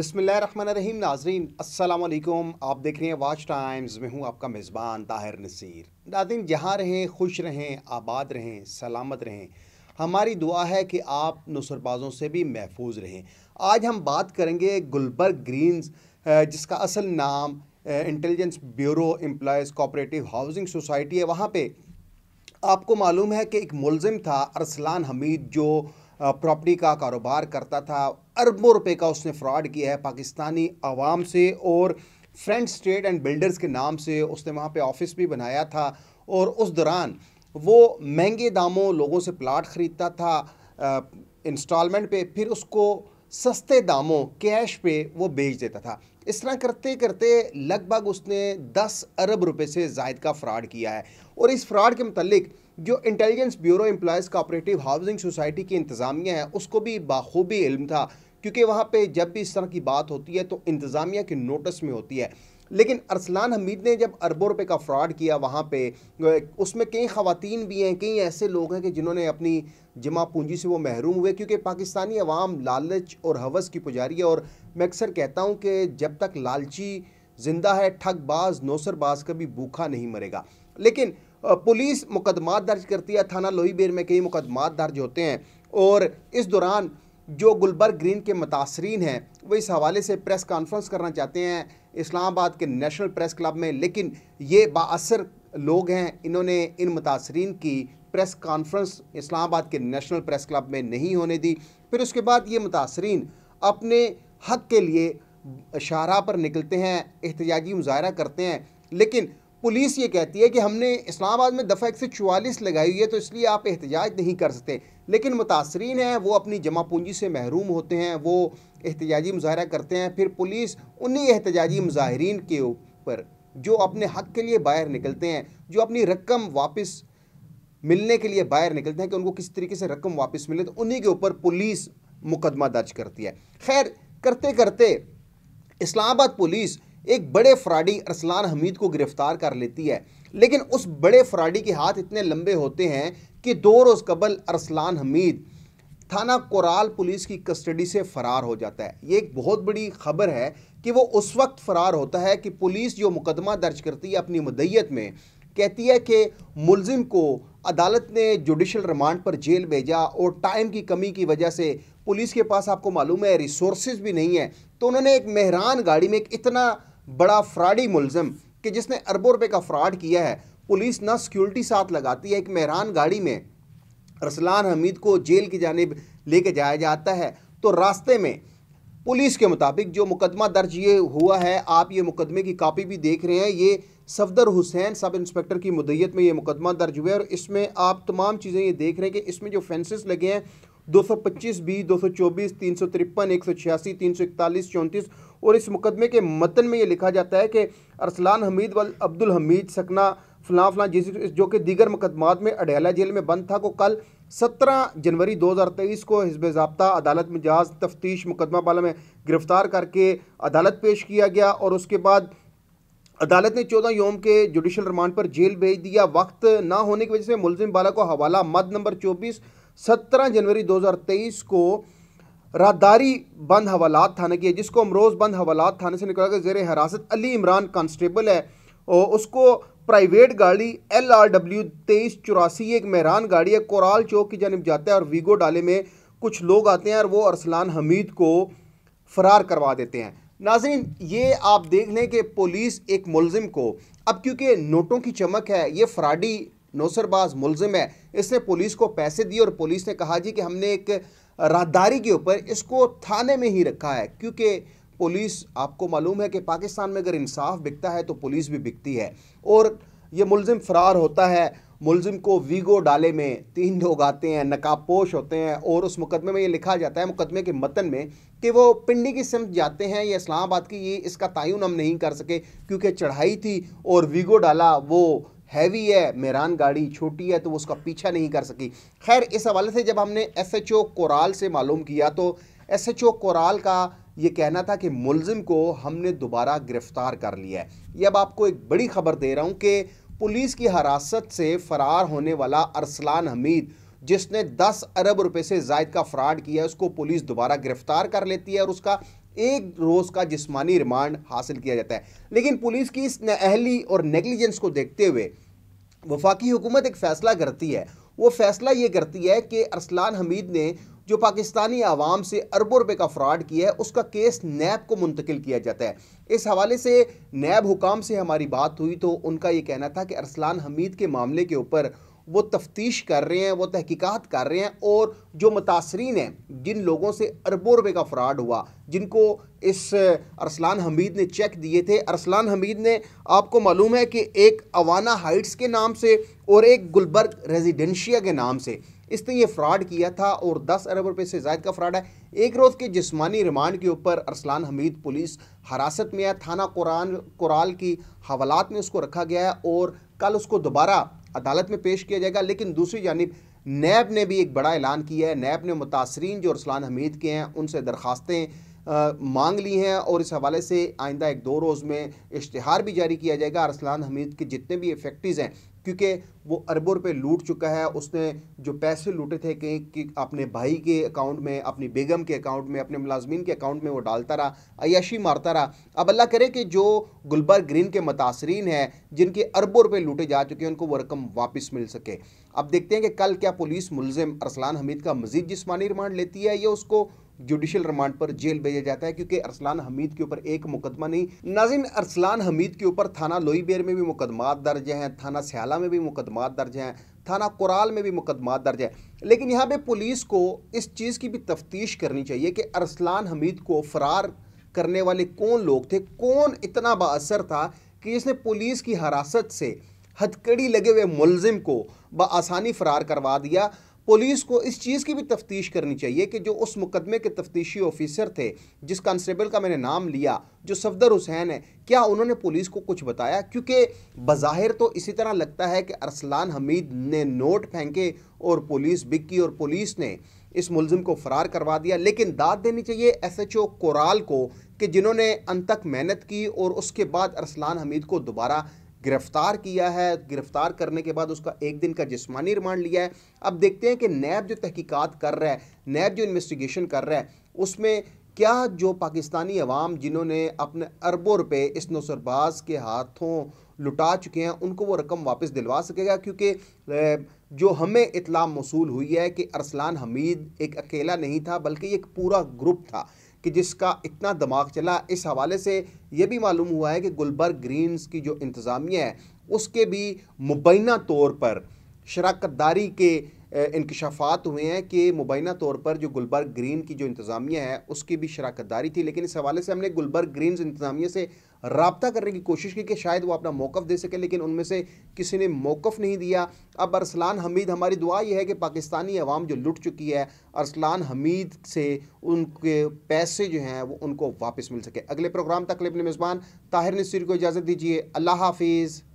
बिसमीम नाजरीन असलकुम आप देख रहे हैं वाच टाइम्स में हूँ आपका मेज़बान ताहिर नसीर नाजिन जहाँ रहें खुश रहें आबाद रहें सलामत रहें हमारी दुआ है कि आप नुसरबाजों से भी महफूज रहें आज हम बात करेंगे गुलबर्ग ग्रीन्स जिसका असल नाम intelligence bureau employees cooperative housing society है वहाँ पर आपको मालूम है कि एक मुलजिम था अरसलान हमीद जो प्रॉपर्टी का कारोबार करता था अरबों रुपए का उसने फ्रॉड किया है पाकिस्तानी आवाम से और फ्रेंड स्टेट एंड बिल्डर्स के नाम से उसने वहाँ पे ऑफिस भी बनाया था और उस दौरान वो महंगे दामों लोगों से प्लाट ख़रीदता था इंस्टॉलमेंट पे फिर उसको सस्ते दामों कैश पे वो बेच देता था इस तरह करते करते लगभग उसने 10 अरब रुपए से जायद का फ्रॉड किया है और इस फ्रॉड के मतलब जो intelligence bureau employees cooperative housing society की इंतज़ामिया है उसको भी बाखूबी इल्म था क्योंकि वहाँ पर जब भी इस तरह की बात होती है तो इंतज़ामिया के नोटिस में होती है लेकिन अरसलान हमीद ने जब अरबों रुपये का फ्रॉड किया वहाँ पर उसमें कई ख़वातीन भी हैं कई ऐसे लोग हैं कि जिन्होंने अपनी जमा पूंजी से वो महरूम हुए क्योंकि पाकिस्तानी अवाम लालच और हवस की पुजारी है और मैं अक्सर कहता हूँ कि जब तक लालची ज़िंदा है ठगबाज नौसरबाज कभी भूखा नहीं मरेगा लेकिन पुलिस मुकदमा दर्ज करती है थाना लोहीबेर में कई मुकदमा दर्ज होते हैं और इस दौरान जो गुलबर्ग ग्रीन के मुतासरीन हैं वो इस हवाले से प्रेस कॉन्फ्रेंस करना चाहते हैं इस्लामाबाद के नेशनल प्रेस क्लब में लेकिन ये बासर लोग हैं इन्होंने इन मुतासरीन की प्रेस कॉन्फ्रेंस इस्लामाबाद के नेशनल प्रेस क्लब में नहीं होने दी फिर उसके बाद ये मुतासरीन अपने हक के लिए शाहरा पर निकलते हैं एहतजाजी मुजाहरा करते हैं लेकिन पुलिस ये कहती है कि हमने इस्लामाबाद में दफ़ा एक सौ चवालीस लगाई हुई है तो इसलिए आप एहतजाज नहीं कर सकते लेकिन मुतासरीन हैं वो अपनी जमा पूंजी से महरूम होते हैं वो एहतजाजी मुजाहरा करते हैं फिर पुलिस उन्हीं एहतजाजी मुजाहरीन के ऊपर जो अपने हक के लिए बाहर निकलते हैं जो अपनी रकम वापस मिलने के लिए बाहर निकलते हैं कि उनको किसी तरीके से रकम वापस मिले तो उन्हीं के ऊपर पुलिस मुकदमा दर्ज करती है खैर करते करते इस्लामाबाद पुलिस एक बड़े फ्राडी अरसलान हमीद को गिरफ्तार कर लेती है लेकिन उस बड़े फ्राडी के हाथ इतने लंबे होते हैं कि दो रोज़ कबल अरसलान हमीद थाना कोराल पुलिस की कस्टडी से फरार हो जाता है ये एक बहुत बड़ी खबर है कि वो उस वक्त फरार होता है कि पुलिस जो मुकदमा दर्ज करती है अपनी मदैत में कहती है कि मुलजिम को अदालत ने जुडिशल रिमांड पर जेल भेजा और टाइम की कमी की वजह से पुलिस के पास आपको मालूम है रिसोर्स भी नहीं है तो उन्होंने एक मेहरान गाड़ी में एक इतना बड़ा फ्रॉडी मुलजम कि जिसने अरबों रुपये का फ्रॉड किया है पुलिस ना सिक्योरिटी साथ लगाती है एक मेहरान गाड़ी में रसलान हमीद को जेल की जानब लेके जाया जाता है तो रास्ते में पुलिस के मुताबिक जो मुकदमा दर्ज ये हुआ है आप ये मुकदमे की कापी भी देख रहे हैं ये सफदर हुसैन सब इंस्पेक्टर की मुदैत में ये मुकदमा दर्ज हुआ है और इसमें आप तमाम चीज़ें ये देख रहे हैं कि इसमें जो फेंसेस लगे हैं 225 बी छियासी तीन सौ इकतालीस चौंतीस और इस मुकदमे के मतन में ये लिखा जाता है कि अरसलान हमीद वल अब्दुल हमीद सकना फलां फलां जिस जो कि दीगर मुकदमात में अडहला जेल में बंद था को कल 17 जनवरी 2023 को हिजब ज़बता अदालत मिजाज तफ्तीश मुकदमा बाला में गिरफ़्तार करके अदालत पेश किया गया और उसके बाद अदालत ने चौदह योम के जुडिशल रिमांड पर जेल भेज दिया वक्त ना होने की वजह से मुलजिम बाला को हवाला मद नंबर चौबीस सत्रह जनवरी 2023 को रादारी बंद हवालात थाना की है जिसको अमरोज़ बंद हवालात थाने से निकला गया जेर हिरासत अली इमरान कांस्टेबल है और उसको प्राइवेट गाड़ी एल आर डब्ल्यू तेईस चौरासी एक मेहरान गाड़ी है कोराल चौक की जानब जाता है और वीगो डाले में कुछ लोग आते हैं और वो अरसलान हमीद को फरार करवा देते हैं नाजरीन ये आप देख लें कि पुलिस एक मुलजिम को अब क्योंकि नोटों की चमक है ये फ्राडी नौसरबाज मुलजिम है इसने पुलिस को पैसे दिए और पुलिस ने कहा जी कि हमने एक राहदारी के ऊपर इसको थाने में ही रखा है क्योंकि पुलिस आपको मालूम है कि पाकिस्तान में अगर इंसाफ बिकता है तो पुलिस भी बिकती है और ये मुलजिम फरार होता है मुलजिम को वीगो डाले में तीन लोग आते हैं नकाबपोश होते हैं और उस मुकदमे में ये लिखा जाता है मुकदमे के मतन में कि वो पिंडी की समझ जाते हैं या इस्लामाबाद की ये इसका तयन हम नहीं कर सके क्योंकि चढ़ाई थी और वीगो डाला वो हैवी है मेरान गाड़ी छोटी है तो वो उसका पीछा नहीं कर सकी खैर इस हवाले से जब हमने एस एच ओ कोराल से मालूम किया तो एस एच ओ कोराल का ये कहना था कि मुलजिम को हमने दोबारा गिरफ्तार कर लिया है ये अब आपको एक बड़ी खबर दे रहा हूँ कि पुलिस की हिरासत से फ़रार होने वाला अरसलान हमीद जिसने 10 अरब रुपए से जायद का फ्रॉड किया है उसको पुलिस दोबारा गिरफ्तार कर लेती है और उसका एक रोज़ का जिस्मानी रिमांड हासिल किया जाता है लेकिन पुलिस की इस अहली और नेग्लिजेंस को देखते हुए वफाकी हुकूमत एक फ़ैसला करती है वो फैसला ये करती है कि अरसलान हमीद ने जो पाकिस्तानी आवाम से अरबों रुपए का फ्रॉड किया है उसका केस नैब को मुंतकिल किया जाता है इस हवाले से नैब हुकाम से हमारी बात हुई तो उनका ये कहना था कि अरसलान हमीद के मामले के ऊपर वो तफ्तीश कर रहे हैं वो तहकीकात कर रहे हैं और जो मुतासरीन हैं जिन लोगों से अरबों रुपये का फ्रॉड हुआ जिनको इस अरसलान हमीद ने चेक दिए थे अरसलान हमीद ने आपको मालूम है कि एक अवाना हाइट्स के नाम से और एक गुलबर्ग रेजिडेंशिया के नाम से इसने ये फ्रॉड किया था और 10 अरब रुपए से जायद का फ्रॉड है एक रोज़ के जिस्मानी रिमांड के ऊपर अरसलान हमीद पुलिस हिरासत में है थाना कुरान कुराल की हवालात में उसको रखा गया है और कल उसको दोबारा अदालत में पेश किया जाएगा लेकिन दूसरी जानब नैब ने भी एक बड़ा ऐलान किया है नैब ने मुतासरीन जो अरसलान हमीद के हैं उनसे दरखास्तें आ, मांग ली हैं और इस हवाले से आइंदा एक दो रोज़ में इश्तहार भी जारी किया जाएगा अरसलान हमीद के जितने भी फैक्ट्रीज़ हैं क्योंकि वो अरबों रुपये लूट चुका है उसने जो पैसे लूटे थे कि, कि अपने भाई के अकाउंट में अपनी बेगम के अकाउंट में अपने मुलाजमीन के अकाउंट में वो डालता रहा अयाशी मारता रहा अब अल्लाह करे कि जो गुलबर्ग ग्रीन के मुतासरीन हैं जिनके अरबों रुपये लूटे जा चुके हैं उनको वो रकम वापस मिल सके अब देखते हैं कि कल क्या पुलिस मुलजिम अरसलान हमीद का मजीद जिसमानी रिमांड लेती है या उसको जुडिशियल रिमांड पर जेल भेजा जाता है क्योंकि अरसलान हमीद के ऊपर एक मुकदमा नहीं नाजिन अरसलान हमीद के ऊपर थाना लोईबेर में भी मुकदमा दर्ज हैं थाना स्याला में भी मुकदमा दर्ज हैं थाना कुराल में भी मुकदमा दर्ज है लेकिन यहाँ पे पुलिस को इस चीज़ की भी तफ्तीश करनी चाहिए कि अरसलान हमीद को फरार करने वाले कौन लोग थे कौन इतना बासर था कि इसने पुलिस की हरासत से हथकड़ी लगे हुए मुलजिम को बसानी फरार करवा दिया पुलिस को इस चीज़ की भी तफ्तीश करनी चाहिए कि जो उस मुकदमे के तफ्तीशी ऑफिसर थे जिस कांस्टेबल का मैंने नाम लिया जो सफदर हुसैन है क्या उन्होंने पुलिस को कुछ बताया क्योंकि बज़ाहिर तो इसी तरह लगता है कि अरसलान हमीद ने नोट फेंके और पुलिस बिकी और पुलिस ने इस मुलजिम को फरार करवा दिया लेकिन दाद देनी चाहिए एस एच ओ कोराल को कि जिन्होंने अन तक मेहनत की और उसके बाद अरसलान हमीद को दोबारा गिरफ्तार किया है गिरफ्तार करने के बाद उसका एक दिन का जिस्मानी रिमांड लिया है अब देखते हैं कि नैब जो तहकीकात कर रहा है नैब जो इन्वेस्टिगेशन कर रहा है उसमें क्या जो पाकिस्तानी अवाम जिन्होंने अपने अरबों रुपये इस नौसरबाज के हाथों लुटा चुके हैं उनको वो रकम वापस दिलवा सकेगा क्योंकि जो हमें इतला मौसू हुई है कि अरसलान हमीद एक अकेला नहीं था बल्कि एक पूरा ग्रुप था कि जिसका इतना दिमाग चला इस हवाले से ये भी मालूम हुआ है कि गुलबर्ग ग्रीन्स की जो इंतज़ामिया है उसके भी मुबैना तौर पर शराकत दारी के इंकशाफात हुए हैं कि मुबैना तौर पर जो गुलबर्ग ग्रीन की जो इंतज़ामिया है उसकी भी शराकत दारी थी लेकिन इस हवाले से हमने गुलबर्ग ग्रीन इंतज़ामिया से रबता करने की कोशिश की कि शायद वो अपना मौक़ दे सके लेकिन उनमें से किसी ने मौक़ नहीं दिया अब अरसलान हमीद हमारी दुआ यह है कि पाकिस्तानी अवाम जो लुट चुकी है अरसलान हमीद से उनके पैसे जो हैं वो उनको वापस मिल सके अगले प्रोग्राम तक अपने मेज़बान ताहिर नसीर को इजाज़त दीजिए अल्लाह हाफिज़